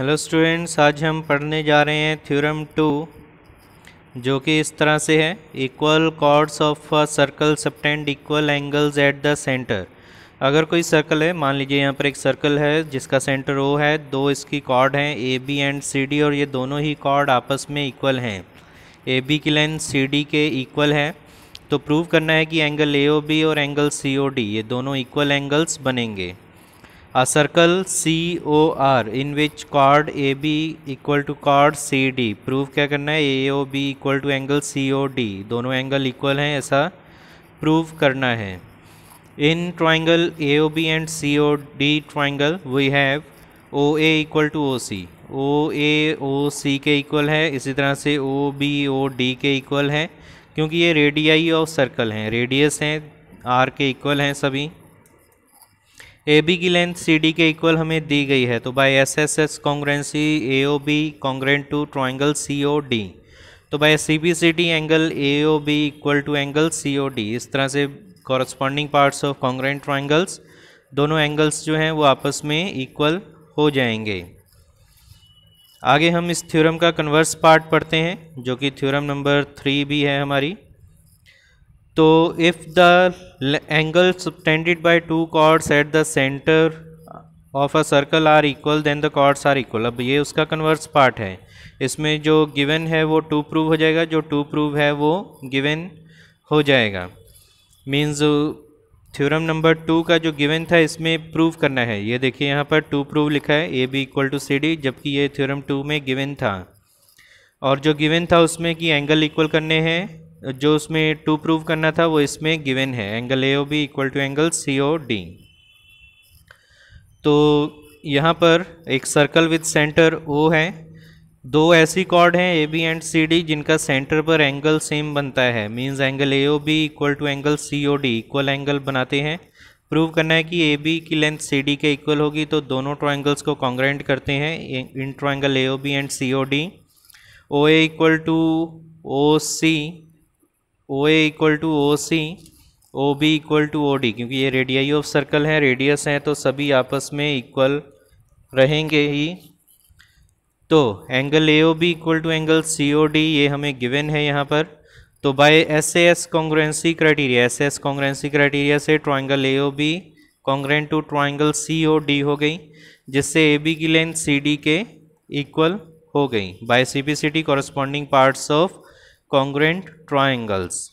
hello students आज हम पढ़ने जा रहे हैं थ्योरम टू जो कि इस तरह से है equal chords of circle subtend equal angles at the centre अगर कोई सर्कल है मान लीजिए यहाँ पर एक सर्कल है जिसका सेंटर ओ है दो इसकी कॉर्ड हैं A B and C D और ये दोनों ही कॉर्ड आपस में इक्वल हैं ए बी की लेंथ सी डी के इक्वल है तो प्रूव करना है कि एंगल ए ओ बी और एंगल सी ओ डी ये दोनों इक्वल एंगल्स बनेंगे a circle COR in which chord AB equal to chord CD prove क्या करना है AOB equal to angle COD दोनों एंगल इक्वल हैं ऐसा प्रूव करना है in triangle AOB and COD triangle we have OA equal to OC OA OC के equal है इसी तरह से OB OD के इक्वल है क्योंकि ये रेडियाई ऑफ सर्कल हैं रेडियस हैं आर के इक्वल हैं सभी ए बी की लेंथ सी डी के इक्वल हमें दी गई है तो by S S S congruency A O B congruent to triangle C O D तो by C B C D angle A O B equal to angle C O D इस तरह से corresponding parts of congruent triangles दोनों angles जो हैं वो आपस में इक्वल हो जाएंगे आगे हम इस थ्योरम का कन्वर्स पार्ट पढ़ते हैं जो कि थ्योरम नंबर थ्री भी है हमारी तो if the angle subtended by two chords at the centre of a circle are equal then the chords are equal अब ये उसका कन्वर्स पार्ट है इसमें जो गिवन है वो टू प्रूव हो जाएगा जो टू प्रूव है वो गिवन हो जाएगा मीन्स थ्योरम नंबर टू का जो गिवन था इसमें प्रूव करना है ये देखिए यहाँ पर टू प्रूव लिखा है A B equal to C D जबकि ये थ्योरम टू में गिवन था और जो गिवन था उसमें कि एंगल इक्वल करने हैं जो उसमें टू प्रूव करना था वो इसमें गिवन है angle A O B equal to angle C O D तो यहाँ पर एक सर्कल विद सेंटर ओ है दो ऐसी कॉर्ड हैं A B and C D जिनका सेंटर पर एंगल सेम बनता है means angle A O B equal to angle C O D equal angle बनाते हैं प्रूव करना है कि ए बी की लेंथ सी डी के इक्वल होगी तो दोनों ट्राइंगल्स को कॉन्ग्रेंट करते हैं in triangle A O B and C O D O A equal to O C O A equal to O C O B equal to O D क्योंकि ये radii of circle हैं radius हैं तो सभी आपस में equal रहेंगे ही तो angle A O B equal to angle C O D ये हमें गिवन है यहाँ पर तो by S S congruency criteria S S congruency criteria से triangle A O B congruent to triangle C O D हो गई जिससे ए बी की लेंथ सी डी के इक्वल हो गई by C B C T corresponding parts of congruent triangles